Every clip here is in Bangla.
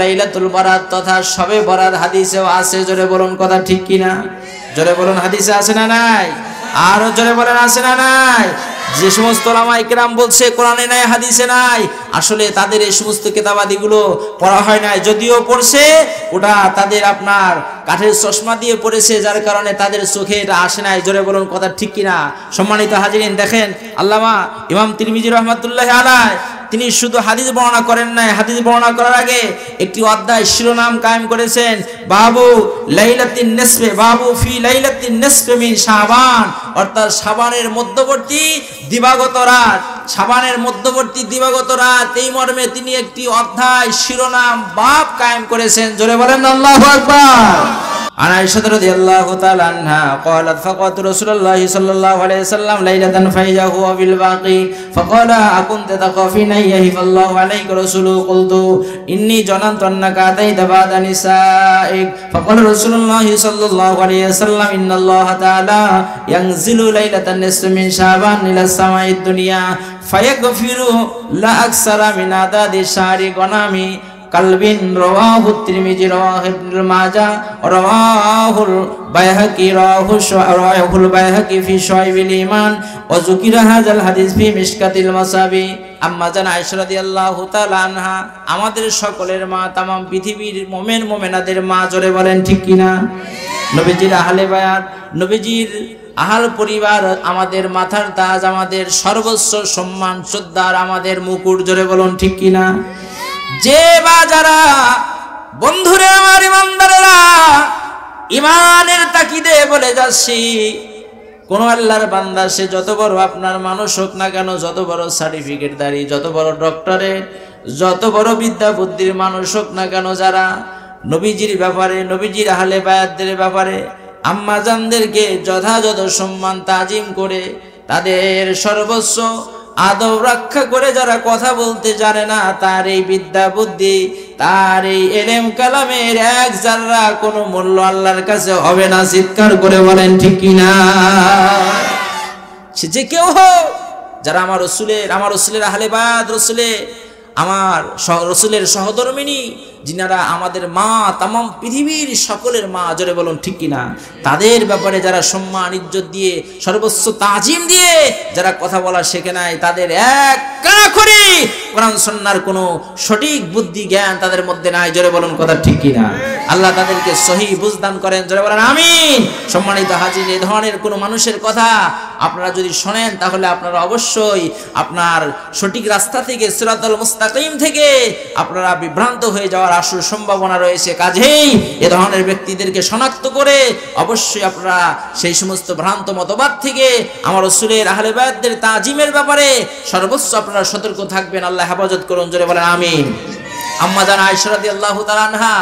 লাইলাতুল বারাত তথা সবে বরাত হাদিসেও আছে জোরে বলুন কথা ঠিক কিনা জোরে বলুন হাদিসে আছে না নাই আরো জোরে বলেন আছে না নাই যে সমস্ত রামাইকেরাম বলছে কোরআনে নাই হাদিসে নাই আসলে তাদের এই সমস্ত কেতাবাদিগুলো পড়া হয় নাই যদিও পড়ছে ওটা তাদের আপনার কাঠের চশমা দিয়ে পড়েছে যার কারণে তাদের চোখে এটা আসে নাই জোরে বলুন কথা ঠিক কিনা সম্মানিত হাজিরিন দেখেন আল্লামা ইমাম তিরমিজির রহমতুল্লাহ আলায় তিনি শুধু হাদিস বর্ণনা করেন নাই হাদিস বর্ণনা করার আগে একটি অধ্যায় শিরোনাম কায়েম করেছেন বাবু লাইলাতিন নেসফে বাবু ফি লাইলাতিন নেসফে মিন শাবান অর্থাৎ শাবানের মধ্যবর্তী দিবাগত রাত শাবানের মধ্যবর্তী দিবাগত রাত এই মর্মে তিনি একটি অধ্যায় শিরোনাম বাপ কায়েম করেছেন জোরে বলেন আল্লাহু আকবার عن عائشة رضي الله تعالى عنها قالت فقط رسول الله صلى الله عليه وسلم ليلة فإذا هو في الباقي فقال أكنت تخافين أن فالله عليك رسوله قلت إني جننت أنك أتيت بعد نسائك فقال رسول الله صلى الله عليه وسلم إن الله تعالى ينزل ليلة النصف من شعبان إلى السماء الدنيا فيغفر لا أكثر من عدد الشهر غنامي কালবিন রওয়াহু তিরমিজি রওয়াহু ইবনুল মাজাহ রওয়াহুল বাইহাকি রওয়াহু রওয়াহুল বাইহাকি ফি শাইবিল ঈমান ওয়া যুকিরা হাযাল হাদিস ফি মিশকাতিল মাসাবি আম্মা জান আয়েশা রাদিয়াল্লাহু তাআলা আনহা আমাদের সকলের মা तमाम পৃথিবীর মুমিন মুমিনাদের মা জোরে বলেন ঠিক কি না নবীজির আহলে বায়াত নবীজির আহাল পরিবার আমাদের মাথার তাজ আমাদের সর্বোচ্চ সম্মান শ্রদ্ধার আমাদের মুকুট জোরে বলুন ঠিক কিনা যে বা যারা বন্ধুরে আমার ইমানদারেরা ইমানের তাকিদে বলে যাচ্ছি কোন আল্লাহর বান্দা সে যত বড় আপনার মানুষ হোক না কেন যত বড় সার্টিফিকেট দাঁড়িয়ে যত বড় ডক্টরে যত বড় বিদ্যা বুদ্ধির মানুষ হোক না কেন যারা নবীজির ব্যাপারে নবীজির হালে বায়াতদের ব্যাপারে আম্মাজানদেরকে যথাযথ সম্মান তাজিম করে তাদের সর্বস্ব আদব রক্ষা করে যারা কথা বলতে জানে না তার এই বিদ্যা বুদ্ধি তার এই এলেম কালামের এক যারা কোনো মূল্য আল্লাহর কাছে হবে না চিৎকার করে বলেন ঠিক কিনা সে যে কেউ হোক যারা আমার রসুলের আমার রসুলের আহলেবাদ রসুলে আমার রসুলের সহধর্মিনী যিনারা আমাদের মা তাম পৃথিবীর সকলের মা জোরে বলুন ঠিক কিনা তাদের ব্যাপারে যারা সম্মান ইজ্জত দিয়ে সর্বোচ্চ তাজিম দিয়ে যারা কথা বলা শেখে নাই তাদের এক সন্ন্যার কোন সঠিক বুদ্ধি জ্ঞান তাদের মধ্যে নাই জোরে বলুন কথা ঠিক কিনা আল্লাহ তাদেরকে সহি বুঝদান করেন জোরে বলেন আমিন সম্মানিত হাজির এ ধরনের কোনো মানুষের কথা আপনারা যদি শোনেন তাহলে আপনারা অবশ্যই আপনার সঠিক রাস্তা থেকে সুরাতল মুস্তাকিম থেকে আপনারা বিভ্রান্ত হয়ে যাওয়ার আসল সম্ভাবনা রয়েছে কাজেই এ ধরনের ব্যক্তিদেরকে শনাক্ত করে অবশ্যই আপনারা সেই সমস্ত ভ্রান্ত মতবাদ থেকে আমার রসুলের আহলে তাজিমের ব্যাপারে সর্বোচ্চ আপনারা সতর্ক থাকবেন আল্লাহ হেফাজত করুন জোরে বলেন আমিন আম্মা জান আয়সরাদি আল্লাহ তালানহা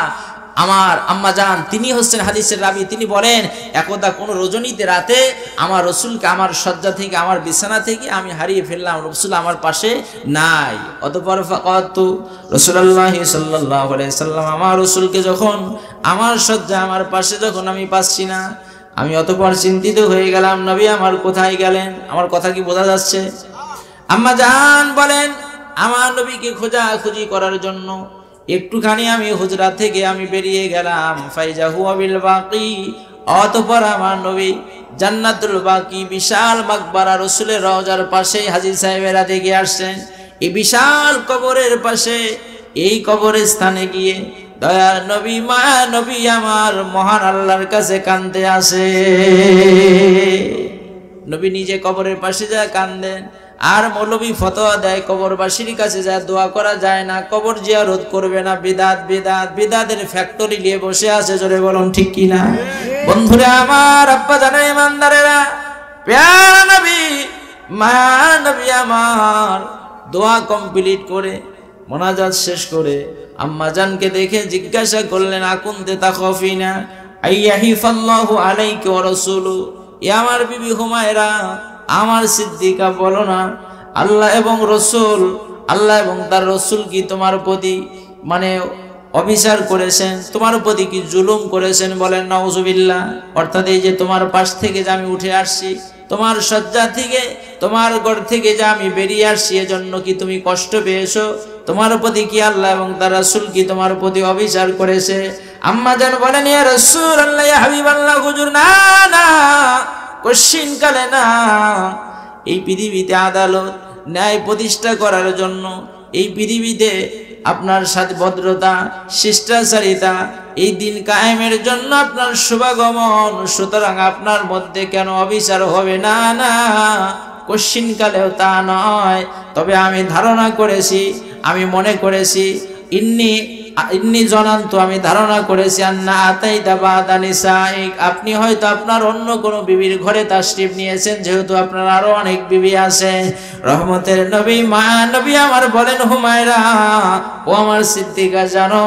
আমার আম্মা যান তিনি হচ্ছেন হাদিসের রাবি তিনি বলেন একদা কোনো রজনীতে রাতে আমার রসুলকে আমার শয্যা থেকে আমার বিছানা থেকে আমি হারিয়ে ফেললাম রসুল আমার পাশে নাই অতপর ফাকাত রসুল্লাহ সাল্লাহ সাল্লাম আমার রসুলকে যখন আমার শয্যা আমার পাশে যখন আমি পাচ্ছি না আমি অতপর চিন্তিত হয়ে গেলাম নবী আমার কোথায় গেলেন আমার কথা কি বোঝা যাচ্ছে আম্মা যান বলেন আমার নবীকে খোঁজাখুঁজি করার জন্য একটুখানি আমি হুজরা থেকে আমি বেরিয়ে গেলাম ফাইজা হুয়াবিল বাকি অতপর আমার নবী জান্নাতুল বাকি বিশাল মাকবারা রসুলের রওজার পাশেই হাজির সাহেবেরা দেখে আসছেন এই বিশাল কবরের পাশে এই কবরের স্থানে গিয়ে দয়া নবী মা নবী আমার মহান আল্লাহর কাছে কান্দে আসে নবী নিজে কবরের পাশে যা কান্দেন আর মৌলবী ফতোয়া দেয় কবরবাসীর কাছে যায় দোয়া করা যায় না কবর রোধ করবে না বিদাত বিদাত বিদাতের ফ্যাক্টরি নিয়ে বসে আছে জোরে বলুন ঠিক কিনা বন্ধুরা আমার আব্বা জানে ইমানদারেরা প্যারা নবী মায়া আমার দোয়া কমপ্লিট করে মোনাজাত শেষ করে আম্মা জানকে দেখে জিজ্ঞাসা করলেন আকুনতে তা খফি না আইয়াহি ফাল্লাহু আলাইকে ওয়া রাসূলু ইয়া আমার বিবি হুমায়রা আমার সিদ্দিকা বলো না আল্লাহ এবং রসুল আল্লাহ এবং তার রসুল কি তোমার প্রতি মানে অবিচার করেছেন তোমার প্রতি কি জুলুম করেছেন বলেন নওজুবিল্লা অর্থাৎ এই যে তোমার পাশ থেকে যে আমি উঠে আসছি তোমার শয্যা থেকে তোমার ঘর থেকে যে আমি বেরিয়ে আসছি এজন্য কি তুমি কষ্ট পেয়েছো তোমার প্রতি কি আল্লাহ এবং তার রসুল কি তোমার প্রতি অবিচার করেছে আম্মা যেন বলেন আল্লাহ হাবিব আল্লাহ না না কশিনকালে না এই পৃথিবীতে আদালত ন্যায় প্রতিষ্ঠা করার জন্য এই পৃথিবীতে আপনার সাথে ভদ্রতা শিষ্টাচারিতা এই দিন কায়েমের জন্য আপনার শুভাগমন সুতরাং আপনার মধ্যে কেন অবিচার হবে না না কশ্চিনকালেও তা নয় তবে আমি ধারণা করেছি আমি মনে করেছি ইন্নি ইন্নি জনান্ত আমি ধারণা করেছি আন্না আতাই দাবাদানি সাইক আপনি হয়তো আপনার অন্য কোনো বিবির ঘরে তাশরিফ নিয়েছেন যেহেতু আপনার আরো অনেক বিবি আছে রহমতের নবী মা নবী আমার বলেন হুমায়রা ও আমার সিদ্দিকা জানো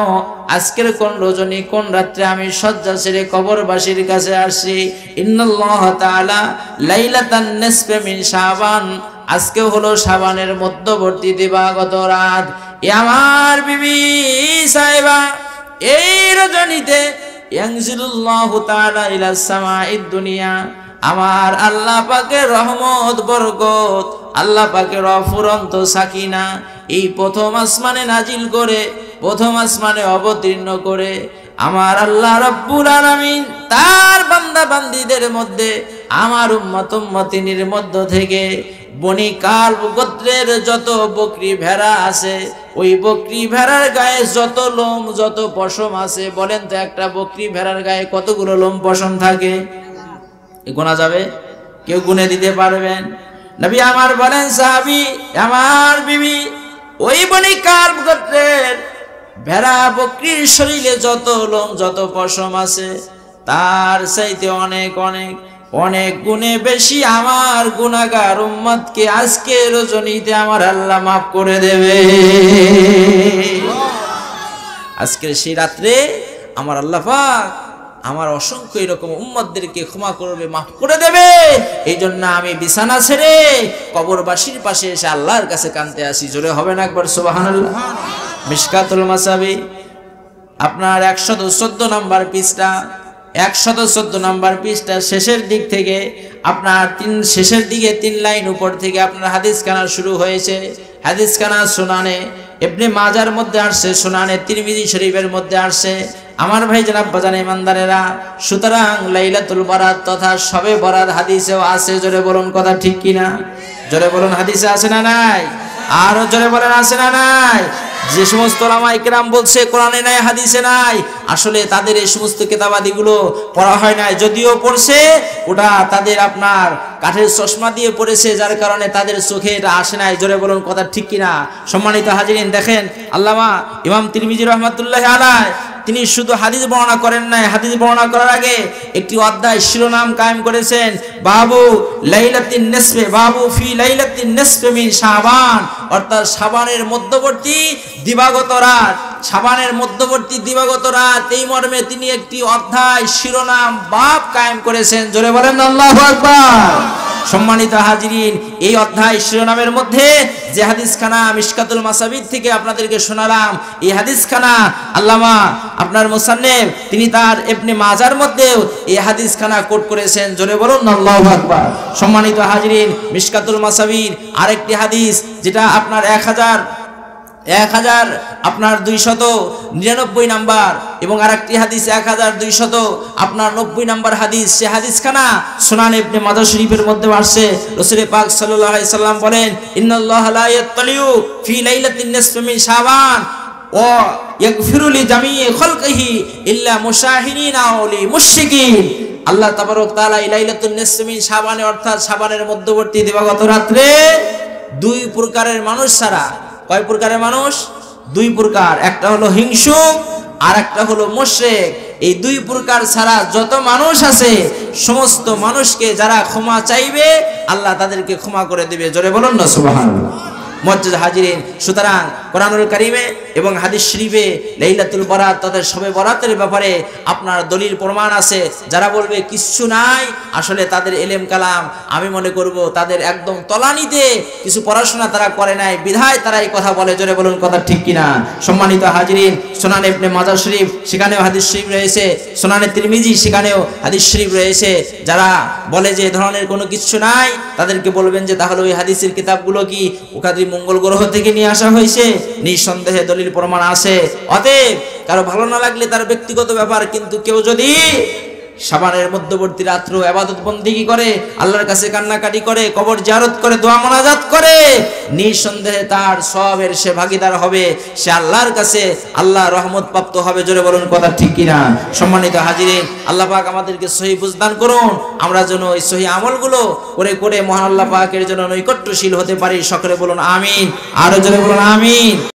আজকের কোন রজনী কোন রাত্রে আমি শয্যা ছেড়ে কবরবাসীর কাছে আসি ইন্নাল্লাহ তাআলা লাইলাতান নিসফে মিন শাবান আজকে হলো শাবানের মধ্যবর্তী দিবাগত রাত আমার বিবি সাহেবা এই রজনীতে দুনিয়া আমার আল্লাহ পাকে রহমত বরকত আল্লাহ পাকে রফুরন্ত সাকিনা এই প্রথম আসমানে নাজিল করে প্রথম আসমানে অবতীর্ণ করে আমার আল্লাহ রব্বুল আলমিন তার বান্দা বান্দিদের মধ্যে আমার উম্মত উম্মতিনীর মধ্য থেকে বনিকাল গোত্রের যত বকরি ভেড়া আছে ওই বকরি ভেড়ার গায়ে যত লোম যত পশম আছে বলেন তো একটা বকরি ভেড়ার গায়ে কতগুলো লোম পশম থাকে গোনা যাবে কেউ গুনে দিতে পারবেন নবী আমার বলেন সাহাবি আমার বিবি ওই বনিকাল গোত্রের ভেড়া বকরির শরীরে যত লোম যত পশম আছে তার চাইতে অনেক অনেক অনেক গুণে বেশি আমার গুণাগার কে আজকে রজনীতে আমার আল্লাহ মাফ করে দেবে আজকের সেই রাত্রে আমার আল্লাহ পাক আমার অসংখ্য এরকম উম্মদদেরকে ক্ষমা করবে মাফ করে দেবে এই জন্য আমি বিছানা ছেড়ে কবরবাসীর পাশে এসে আল্লাহর কাছে কানতে আসি জোরে হবে না একবার সোবাহান মিসকাতুল মাসাবি আপনার একশত চোদ্দ নম্বর পিসটা 114 নম্বর পৃষ্ঠার শেষের দিক থেকে আপনার তিন শেষের দিকে তিন লাইন উপর থেকে আপনার হাদিস খানা শুরু হয়েছে হাদিস খানা সোনানে এমনি মাজার মধ্যে আসছে সোনানে তিরমিজি শরীফের মধ্যে আসছে আমার ভাই যারা বাজান ইমানদারেরা সুতরাং লাইলাতুল বরাত তথা সবে বরাত হাদিসেও আছে জোরে বলুন কথা ঠিক কিনা জোরে বলুন হাদিসে আছে না নাই আরও জোরে বলেন আছে না নাই যে সমস্ত ওলামা ইকরাম বলছে কোরআনে নাই হাদিসে নাই আসলে তাদের এই সমস্ত কেতাবাদিগুলো পড়া হয় নাই যদিও পড়ছে ওটা তাদের আপনার কাঠের চশমা দিয়ে পড়েছে যার কারণে তাদের চোখে এটা আসে নাই জোরে বলুন কথা ঠিক কিনা সম্মানিত হাজিরিন দেখেন আল্লামা ইমাম তিরমিজি রহমতুল্লাহ আলায় তিনি শুধু হাদিস বর্ণনা করেন নাই হাদিস বর্ণনা করার আগে একটি অধ্যায় শিরোনাম কায়েম করেছেন বাবু লাইলাতিন নেসবে বাবু ফি লাইলাতিন নেসবে মিন শাবান অর্থাৎ শাবানের মধ্যবর্তী দিবাগত রাত শাবানের মধ্যবর্তী দিবাগত রাত এই মর্মে তিনি একটি অধ্যায় শিরোনাম বাপ কায়েম করেছেন জোরে বলেন আল্লাহু আকবার সম্মানিত হাজিরিন এই অধ্যায় শিরোনামের মধ্যে যে হাদিসখানা মিসকাতুল মাসাবিদ থেকে আপনাদেরকে শোনালাম এই হাদিসখানা আল্লামা আপনার মোসান্নেব তিনি তার এমনি মাজার মধ্যেও এই হাদিসখানা কোট করেছেন জোরে বলুন আল্লাহ আকবার সম্মানিত হাজিরিন মিসকাতুল মাসাবিদ আরেকটি হাদিস যেটা আপনার এক হাজার এক হাজার আপনার দুইশত নিরানব্বই নাম্বার এবং আরেকটি হাদিস এক হাজার দুইশত আপনার নব্বই নাম্বার হাদিস সে হাদিস খানা সোনান এমনি মাদার শরীফের মধ্যে আসছে রসুলে পাক সাল্লাহ সাল্লাম বলেন ইন্নআল্লাহ ফি খলকহি ইল্লা আল্লাহ অর্থাৎ মধ্যবর্তী দিবাগত রাত্রে দুই প্রকারের মানুষ ছাড়া কয় প্রকারের মানুষ দুই প্রকার একটা হলো হিংসুক আর একটা হলো মোশেক এই দুই প্রকার ছাড়া যত মানুষ আছে সমস্ত মানুষকে যারা ক্ষমা চাইবে আল্লাহ তাদেরকে ক্ষমা করে দেবে জোরে বলুন না সুবহানাল্লাহ মজ্জাজ হাজিরিন সুতরাং কোরআনুল করিমে এবং হাদিস শরীফে লেইলাতুল বরাত তাদের সবে বরাতের ব্যাপারে আপনার দলিল প্রমাণ আছে যারা বলবে কিচ্ছু নাই আসলে তাদের এলেম কালাম আমি মনে করব তাদের একদম তলানিতে কিছু পড়াশোনা তারা করে নাই বিধায় তারা এই কথা বলে জোরে বলুন কথা ঠিক কিনা সম্মানিত হাজিরিন সোনান এফনে মাজার শরীফ সেখানেও হাদিস শরীফ রয়েছে সোনানে তিরমিজি সেখানেও হাদিস শরীফ রয়েছে যারা বলে যে ধরনের কোনো কিছু নাই তাদেরকে বলবেন যে তাহলে ওই হাদিসের কিতাবগুলো কি ওখাদি মঙ্গল গ্রহ থেকে নিয়ে আসা হয়েছে নিঃসন্দেহে দলিল প্রমাণ আছে অতএব কারো ভালো না লাগলে তার ব্যক্তিগত ব্যাপার কিন্তু কেউ যদি সাবানের মধ্যবর্তী রাত্র আবাদত বন্দিগি করে আল্লাহর কাছে কান্নাকাটি করে কবর জারত করে দোয়া মোনাজাত করে নিঃসন্দেহে তার সবের সে ভাগিদার হবে সে আল্লাহর কাছে আল্লাহ রহমত প্রাপ্ত হবে জোরে বলুন কথা ঠিক কিনা সম্মানিত হাজিরে আল্লাহ পাক আমাদেরকে সহি বুঝদান করুন আমরা যেন এই সহি আমলগুলো করে করে মহান আল্লাহ পাকের জন্য নৈকট্যশীল হতে পারি সকলে বলুন আমিন আরো জোরে বলুন আমিন